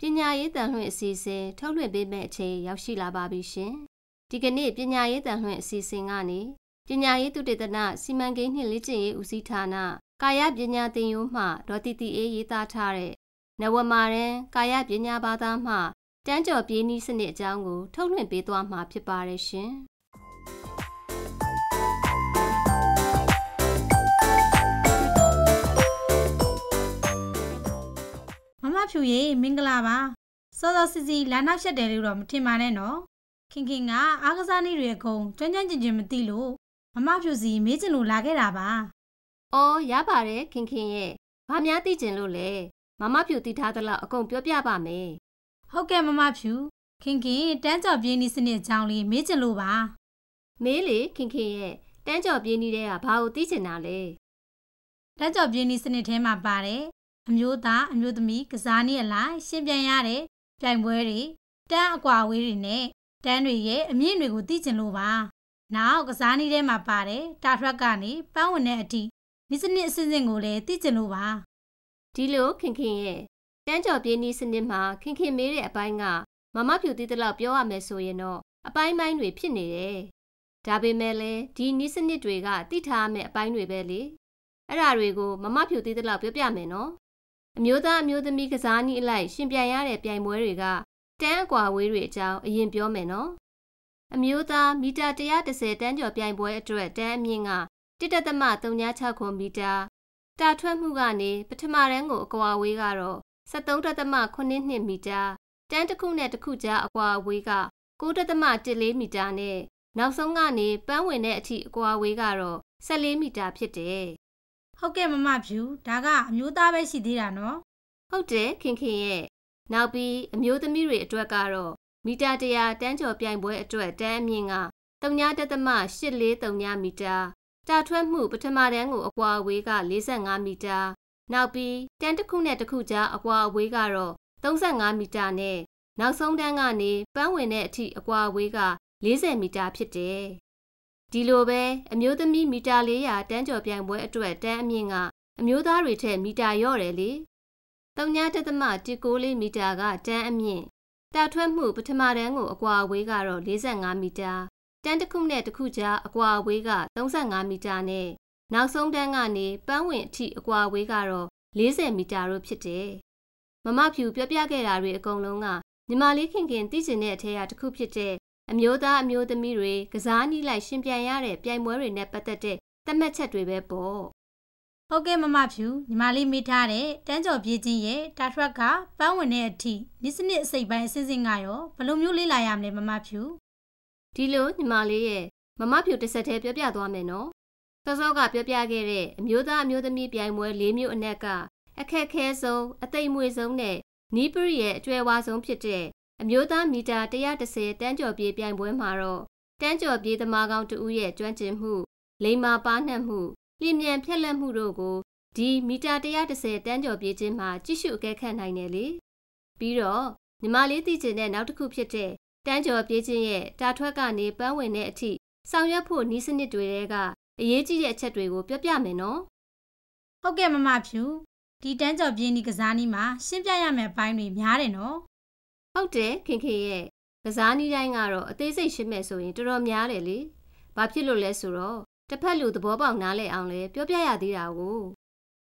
ပညာရေးတန်လှည့်အစီအစဉ်ထုတ်လွှင့်ပေးမယ့်အချိန်ရောက်ရှိလာပါပြီရှင်။ဒီကနေ့ပညာရေးတန်လှည့်အစီအစဉ်ကနေပညာရေးသုတေသနစီမံကိန်းနှင့်လေ့ကျင့်ရေးဦးစီးဌာနကာယပညာသင်ရိုးမှဒေါ်တီတီအေးရေးသားထားတဲ့နဝမာရန်ကာယပညာဘာသာမှတန်းကျော်ပြေးနည်းစနစ်အကြောင်းကိုထုတ်လွှင့်ပေးသွားမှာဖြစ်ပါရဲ့ရှင်။ဖြူရေမင်္ဂလာပါစောစောစီစီလာနောက်ရှက်တယ်လို့တော့မထင်ပါနဲ့နော်ခင်ခင်ကအားကစားနည်းတွေအကုန်ကျွမ်းကျွမ်းကျင်ကျင်မသိလို့မမဖြူစီမေးချင်လို့လာခဲ့တာပါ အော်ရပါတယ်ခင်ခင်ရဲ့ဘာများသိချင်လို့လဲမမဖြူသိထားသလောက်အကုန်ပြောပြပါမယ်ဟုတ်ကဲ့မမဖြူခင်ခင်တန်းကြော်ပြင်းနီးစနစ်အကြောင်းလေးမေးချင်လို့ပါမေးလေခင်ခင်ရဲ့တန်းကြော်ပြင်းနီးတဲ့ကဘာကိုသိချင်တာလဲတန်းကြော်ပြင်းနီးစနစ်ထဲမှာပါတယ်အမျိုးသားအမျိုးသမီးကစားနည်းအလိုက်ရှင်ပြန်ရတဲ့ပြိုင်ပွဲတွေတန်းအကွာအဝေးတွေနဲ့တန်းတွေရဲ့အမြင့်တွေကိုသိချင်လို့ပါ။နောက်ကစားနည်းထဲမှာပါတဲ့တာထွက်ကနေပန်းဝင်တဲ့အထိဒီစနစ်အစဉ်စဉ်ကိုလည်းသိချင်လို့ပါ။ဒီလိုခင်ခင်ရဲ့တန်းကြော်ပြင်းနည်းစနစ်မှာခင်ခင်မေးတဲ့အပိုင်းကမမဖြူသေးတဲ့လောက်ပြောရမယ်ဆိုရင်တော့အပိုင်းပိုင်းတွေဖြစ်နေတယ်။ဒါပေမဲ့လည်းဒီနည်းစနစ်တွေကသိထားရမယ့်အပိုင်းတွေပဲလေ။အဲ့ဒါတွေကိုမမဖြူသေးတဲ့လောက်ပြောပြမယ်နော်အမျိုးသားအမျိုးသမီးကစားနည်းအလိုက်ရှင်ပြိုင်ရတဲ့ပြိုင်ပွဲတွေကတန်းအကွာဝေးတွေအကြောင်းအရင်ပြောမယ်နော်။အမျိုးသားမီတာ130တန်းကျော်ပြိုင်ပွဲအတွက်တန်းအမြင့်က1.36မီတာတာထွက်မှုကနေပထမတန်းကိုအကွာဝေးကတော့73.82မီတာတန်းတစ်ခုနဲ့တစ်ခုကြားအကွာအဝေးက9.14မီတာနဲ့နောက်ဆုံးကနေပန်းဝင်တဲ့အထိအကွာအဝေးကတော့14မီတာဖြစ်တယ်ဟုတ်ကဲ့မမဖြူဒါကအမျိုးသားပဲရှိသေးတာနော်ဟုတ်တယ်ခင်ခင်ရဲ့နောက်ပြီးအမျိုးသမီးတွေအတွက်ကတော့မီတာ100တန်းကျော်ပြိုင်ပွဲအတွက်တန်းအမြင့်က3.843မီတာတာထွက်မှု ပထမတန်းကိုအကွာအဝေးက45မီတာနောက်ပြီးတန်းတစ်ခုနဲ့တစ်ခုကြားအကွာအဝေးကတော့35မီတာနဲ့နောက်ဆုံးတန်းကနေပန်းဝင်တဲ့အထိအကွာအဝေးက40မီတာဖြစ်တယ်ဒီလိုပဲအမျိုးသမီးမီတာ400တန်းကျော်ပြိုင်ပွဲအတွက်တန်းအမြင့်ကအမျိုးသားတွေထက်မီတာရော့တယ်လေ3.194မီတာကတန်းအမြင့်တာထွက်မှုပထမတန်းကိုအကွာအဝေးကတော့45မီတာတန်းတစ်ခုနဲ့တစ်ခုကြားအကွာအဝေးက35မီတာနဲ့နောက်ဆုံးတန်းကနေပန်းဝင်အထိအကွာအဝေးကတော့40မီတာတို့ဖြစ်တယ်မမဖြူပြောပြခဲ့တာတွေအကုန်လုံးကညီမလေးခင်ခင်သိကျင်တဲ့အထက်ကတစ်ခုဖြစ်တဲ့အမျိုးသားအမျိုးသမီးတွေကစားနီးလိုက်ရှင်ပြန်ရတဲ့ပြိုင်ပွဲတွေနဲ့ပတ်သက်တဲ့သတ်မှတ်ချက်တွေပဲပေါ့ဟုတ်ကဲ့မမဖြူညီမလေးမိထားတဲ့တန်းကျော်ပြေးချင်းရဲ့တာထွက်ကပန်းဝင်တဲ့အထိနိစနစ်အစိပ်ပိုင်းအစစ်စစ်ကရောဘယ်လိုမျိုးလေးလာရမလဲမမဖြူဒီလိုညီမလေးရဲ့မမဖြူတစ်ဆက်တည်းပြောပြသွားမယ်နော်စောစောကပြောပြခဲ့တဲ့အမျိုးသားအမျိုးသမီးပြိုင်ပွဲ၄မျိုးအနက်ကအခက်ခဲဆုံးအသိမွေဆုံးနဲ့နီးပရိရဲ့အကျွဲဝါဆုံးဖြစ်တဲ့အမျိုးသားမီတာ130တန်းကျော်ပြေးပြိုင်ပွဲမှာတော့တန်းကျော်ပြေးသမားကောင်းတဦးရဲ့ကျွမ်းကျင်မှုလိမ္မာပါနှံ့မှုလျင်မြန်ဖြက်လက်မှုတို့ကိုဒီမီတာ130တန်းကျော်ပြေးခြင်းမှာကြည့်ရှုအကဲခတ်နိုင်တယ်လေပြီးတော့ညီမလေးသိကျင်တဲ့နောက်တစ်ခုဖြစ်တဲ့တန်းကျော်ပြေးခြင်းရဲ့တာထွက်ကနေပန်းဝင်တဲ့အထိဆောင်ရွက်ဖို့နီးစနစ်တွေတဲကအရေးကြီးတဲ့အချက်တွေကိုပြောပြမယ်နော်ဟုတ်ကဲ့မမဖြူဒီတန်းကျော်ပြင်းဒီကစားနည်းမှာရှင်းပြရမယ့်အပိုင်းတွေများတယ်နော်ဟုတ်တယ်ခင်ခင်ရဲ့ကစားနည်းတိုင်းကတော့အသေးစိတ်ရှင်းမဲ့ဆိုရင်တော်တော်များတယ်လေဘာဖြစ်လို့လဲဆိုတော့တစ်ဖက်လူသဘောပေါက်နားလည်အောင်လဲပြောပြရသေးတာကို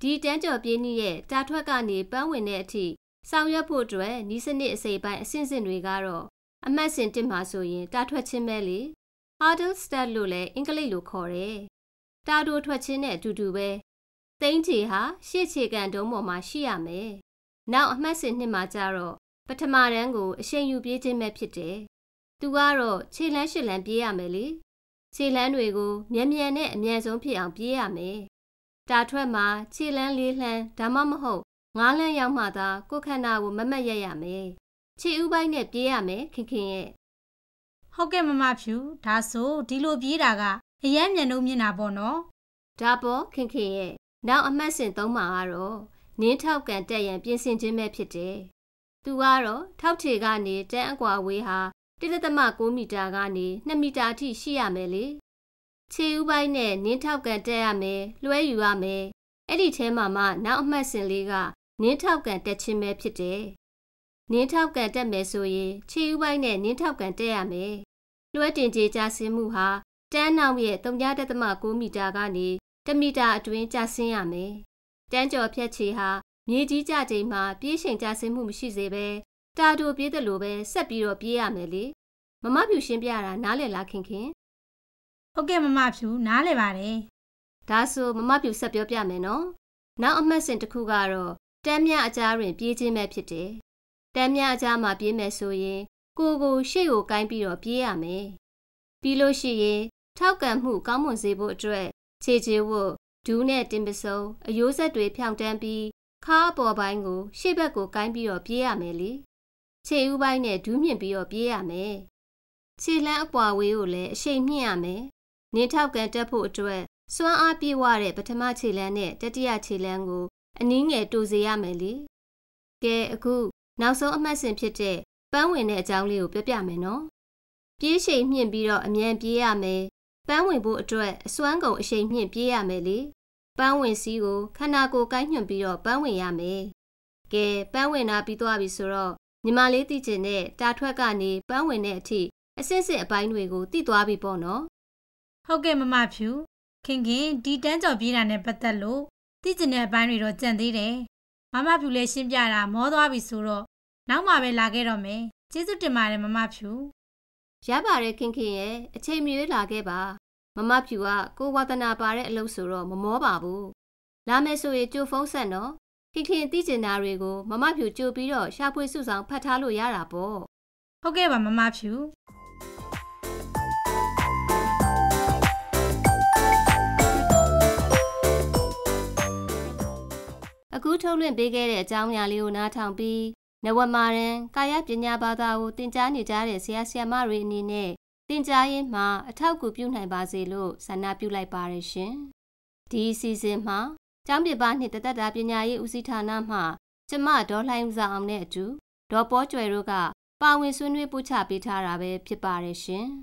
ဒီတန်းကျော်ပြင်းကြီးရဲ့တာထွက်ကနေပန်းဝင်တဲ့အထိဆောင်ရွက်ဖို့အတွက်နီးစနစ်အစိပ်ပိုင်းအဆင့်ဆင့်တွေကတော့အမှတ်စဉ်တစ်မှာဆိုရင်တာထွက်ခြင်းပဲလေ hurdle step လို့လည်းအင်္ဂလိပ်လိုခေါ်တယ်တာတိုထွက်ခြင်းနဲ့အတူတူပဲတိန့်ချေဟာရှေ့ခြေကန်ဒုံးပေါ်မှာရှိရမယ်နောက်အမှတ်စဉ်နှစ်မှာကျတော့ပထမတန်းကိုအရှိန်ယူပြေးခြင်းပဲဖြစ်တယ်။သူကတော့ခြေလန်းရှစ်လန်းပြေးရမယ်လေ။ခြေလန်းတွေကိုမြန်မြန်နဲ့အမြန်ဆုံးဖြစ်အောင်ပြေးရမယ်။တာထွက်မှာခြေလန်းလေးလှမ်းဒါမှမဟုတ်ငါးလန်းရောက်မှသာကိုယ်ခန္ဓာကိုမမတ်ရက်ရမယ်။ခြေဥပိုင်းနဲ့ပြေးရမယ်ခင်ခင်ရဲ့။ဟုတ်ကဲ့မမဖြူဒါဆိုဒီလိုပြေးတာကအရန်မြန်လို့မြင်တာပေါ့နော်။ဒါပေါ်ခင်ခင်ရဲ့နောက်အမှတ်စဉ်သုံးမှာကတော့နင်းထောက်ကန်တက်ရန်ပြင်ဆင်ခြင်းပဲဖြစ်တယ်။သူကတော့ထောက်ထည်ကနေတန်းအကွာဝေးဟာ1.6မီတာကနေ2မီတာအထိရှိရမယ်လေခြေဥပိုင်းနဲ့နင်းထောက်ကန်တက်ရမယ်လွှဲယူရမယ်အဲ့ဒီထဲမှာမှ နောက်အမှတ်စဉ်လေးကနင်းထောက်ကန်တက်ခြင်းပဲဖြစ်တယ်နင်းထောက်ကန်တက်မယ်ဆိုရင်ခြေဥပိုင်းနဲ့နင်းထောက်ကန်တက်ရမယ်လွှဲတင်ကြေကျဆင်းမှုဟာတန်းနောက်ရဲ့3.6မီတာကနေ1မီတာအတွင်းကျဆင်းရမယ်တန်းကျော်ဖြတ်ခြေဟာမြေကြီးကြချိန်မှာပြေးချိန်ကြဆင်းမှုမရှိစေပဲတာတိုပြေးတယ်လို့ပဲဆက်ပြီးတော့ပြေးရမယ်လေမမဖြူရှင်းပြတာနားလည်လားခင်ခင်ဟုတ်ကဲ့မမဖြူနားလည်ပါတယ်ဒါဆိုမမဖြူဆက်ပြောပြမယ်နော် နောက်အမှတ်စဉ်တစ်ခုကတော့တမ်းမြအကြားတွင်ပြေးခြင်းပဲဖြစ်တယ်တမ်းမြအကြားမှာပြေးမယ်ဆိုရင် ကိုကိုရှေ့ကိုကိုင်းပြီးတော့ပြေးရမယ်ပြီးလို့ရှိရင်ထောက်ကံမှုကောင်းမွန်စေဖို့အတွက်ခြေခြေဝတ်ဒူးနဲ့တင်ပစုံအယိုးဆက်တွေဖြောင့်တန်းပြီးခါအပေါ်ပိုင်းကိုရှေ့ဘက်ကိုကိုင်းပြီးတော့ပြေးရမယ်လေခြေဥပိုင်းနဲ့ဒူးမြင့်ပြီးတော့ပြေးရမယ်ခြေလန်းအပွာဝေးကိုလည်းအရှိန်မြင့်ရမယ်နေထောက်ကန်တက်ဖို့အတွက်စွမ်းအားပြေဝတဲ့ပထမခြေလန်းနဲ့တတိယခြေလန်းကိုအနည်းငယ်တူစေရမယ်လေကဲအခုနောက်ဆုံးအမှတ်စဉ်ဖြစ်တဲ့ပန်းဝင်တဲ့အကြောင်းလေးကိုပြောပြမယ်နော်ပြေးရှိန်မြင့်ပြီးတော့အမြန်ပြေးရမယ်ပန်းဝင်ဖို့အတွက်အစွမ်းကုန်အရှိန်မြင့်ပြေးရမယ်လေပန်းဝင်စည်းကိုခန္ဓာကိုယ်ကိုင်းညွန့်ပြီးတော့ပန်းဝင်ရမယ်။ကဲပန်းဝင်နာပြီးသွားပြီဆိုတော့ညီမလေးသိကျင်တဲ့တာထွက်ကနေပန်းဝင်တဲ့အထိအစစ်စစ်အပိုင်းတွေကိုသိသွားပြီပေါ့နော်။ဟုတ်ကဲ့မမဖြူခင်ခင်ဒီတန်းကြော်ပြေးတာနဲ့ပတ်သက်လို့သိကျင်တဲ့အပိုင်းတွေတော့ကြံသေးတယ်။မမဖြူလည်းရှင်းပြတာမောသွားပြီဆိုတော့နောက်မှပဲလာခဲ့တော့မယ်။ကျေးဇူးတင်ပါတယ်မမဖြူ။ရပါတယ်ခင်ခင်ရဲ့အချိန်မြွေးလာခဲ့ပါ။မမဖြူကကိုဝါသနာပါတဲ့အလုပ်ဆိုတော့မမောပါဘူးလာမယ်ဆိုရင်ကြိုဖုံးဆက်နော်ခင်ခင်သိကျင်တာတွေကိုမမဖြူကြိုပြီးတော့ရှာဖွေစုဆောင်ဖတ်ထားလို့ရတာပေါ့ဟုတ်ကဲ့ပါမမဖြူအခုထုတ်လွှင့်ပေးခဲ့တဲ့အကြောင်းအရာလေးကိုနားထောင်ပြီးနဝမာရန်ကာယပညာဘာသာကိုသင်ကြားနေကြတဲ့ဆရာဆရာမတွေအနေနဲ့တင်ကြားရေးမှာအထောက်အကူပြုနိုင်ပါစေလို့ဆန္ဒပြုလိုက်ပါတယ်ရှင်။ဒီအစီအစဉ်မှာကျောင်းပြပနှစ်တသက်တာပညာရေးဦးစီးဌာနမှကျမဒေါ်လှိုင်းဦးဆောင်အောင်နဲ့အတူဒေါ်ပေါ်ကျွယ်တို့ကပါဝင်ဆွေးနွေးပို့ချပေးထားတာပဲဖြစ်ပါတယ်ရှင်။